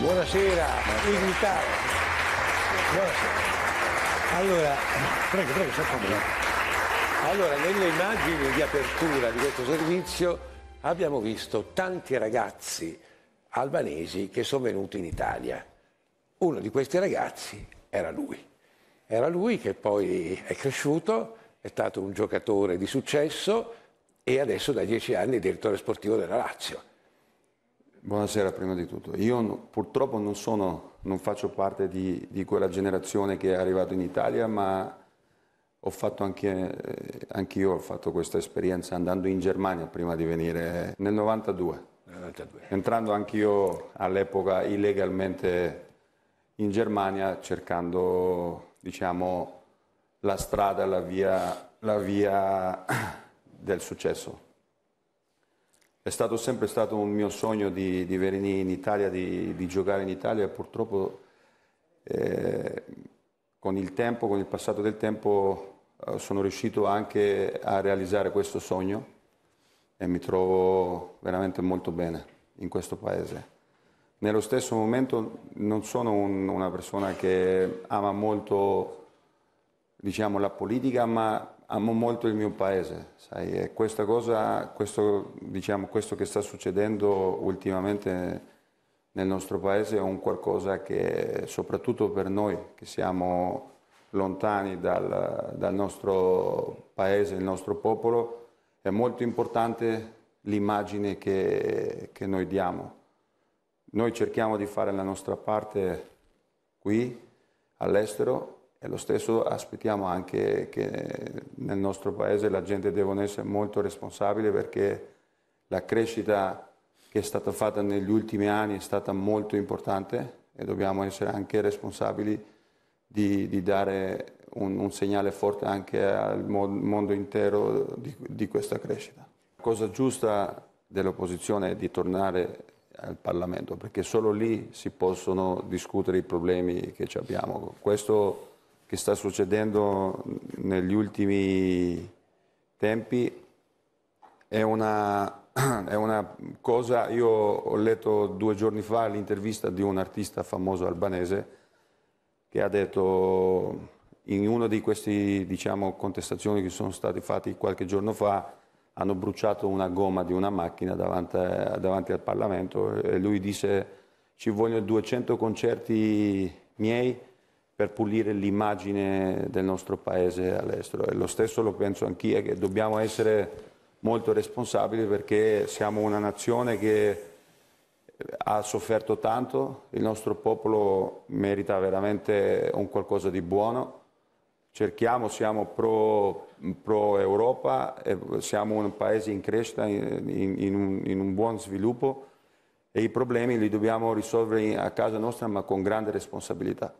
Buonasera, invitato. Buonasera. Allora, prego, prego, si Allora, nelle immagini di apertura di questo servizio abbiamo visto tanti ragazzi albanesi che sono venuti in Italia. Uno di questi ragazzi era lui. Era lui che poi è cresciuto, è stato un giocatore di successo e adesso da dieci anni è direttore sportivo della Lazio. Buonasera, prima di tutto. Io no, purtroppo non, sono, non, faccio parte di, di, quella generazione che è arrivata in Italia, ma ho fatto anche, eh, anche io ho fatto questa esperienza andando in Germania prima di venire eh, nel 92. 92. Entrando anch'io all'epoca illegalmente in Germania cercando diciamo, la strada, la via, la via del successo. È stato sempre stato un mio sogno di, di venire in Italia, di, di, giocare in Italia purtroppo eh, con il tempo, con il passato del tempo eh, sono riuscito anche a realizzare questo sogno e mi trovo veramente molto bene in questo paese. Nello stesso momento non sono un, una persona che ama molto diciamo, la politica, ma amo molto il mio paese. Sai? E questa cosa, questo, diciamo, questo che sta succedendo ultimamente nel nostro paese è un qualcosa che, soprattutto per noi, che siamo lontani dal, dal nostro paese, il nostro popolo, è molto importante l'immagine che, che noi diamo. Noi cerchiamo di fare la nostra parte qui, all'estero, e lo stesso aspettiamo anche che nel nostro paese la gente deve essere molto responsabile perché la crescita che è stata fatta negli ultimi anni è stata molto importante e dobbiamo essere anche responsabili di, di dare un, un, segnale forte anche al mondo intero di, di questa crescita. La cosa giusta dell'opposizione è di tornare al Parlamento perché solo lì si possono discutere i problemi che abbiamo. Questo che sta succedendo negli ultimi tempi è una, è una cosa, io ho letto due giorni fa l'intervista di un artista famoso albanese che ha detto in una di queste diciamo, contestazioni che sono state fatte qualche giorno fa hanno bruciato una gomma di una macchina davanti, davanti al Parlamento e lui disse ci vogliono 200 concerti miei per pulire l'immagine del nostro paese all'estero. E lo stesso lo penso anch'io, che dobbiamo essere molto responsabili perché siamo una nazione che eh, ha sofferto tanto, il nostro popolo merita veramente un qualcosa di buono. Cerchiamo, siamo pro, pro Europa, siamo un paese in crescita, in, in, un, in un buon sviluppo e i problemi li dobbiamo risolvere a casa nostra ma con grande responsabilità.